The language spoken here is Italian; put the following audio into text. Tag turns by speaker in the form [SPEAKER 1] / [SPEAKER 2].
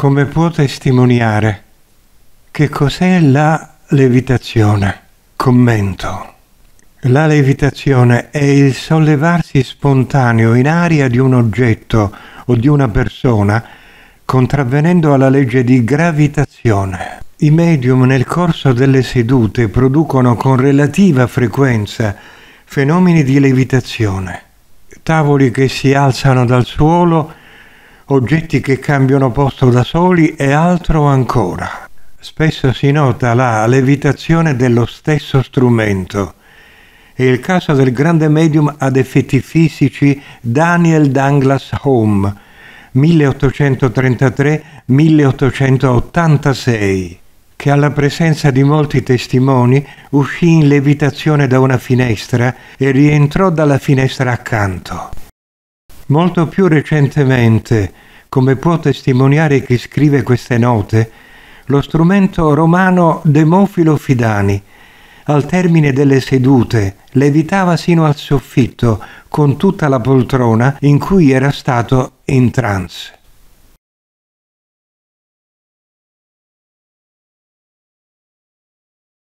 [SPEAKER 1] come può testimoniare che cos'è la levitazione. Commento. La levitazione è il sollevarsi spontaneo in aria di un oggetto o di una persona contravvenendo alla legge di gravitazione. I medium nel corso delle sedute producono con relativa frequenza fenomeni di levitazione. Tavoli che si alzano dal suolo oggetti che cambiano posto da soli e altro ancora. Spesso si nota la levitazione dello stesso strumento. È il caso del grande medium ad effetti fisici Daniel Douglas Home, 1833-1886, che alla presenza di molti testimoni uscì in levitazione da una finestra e rientrò dalla finestra accanto. Molto più recentemente, come può testimoniare chi scrive queste note, lo strumento romano Demofilo Fidani, al termine delle sedute, levitava sino al soffitto con tutta la poltrona in cui era stato in trance.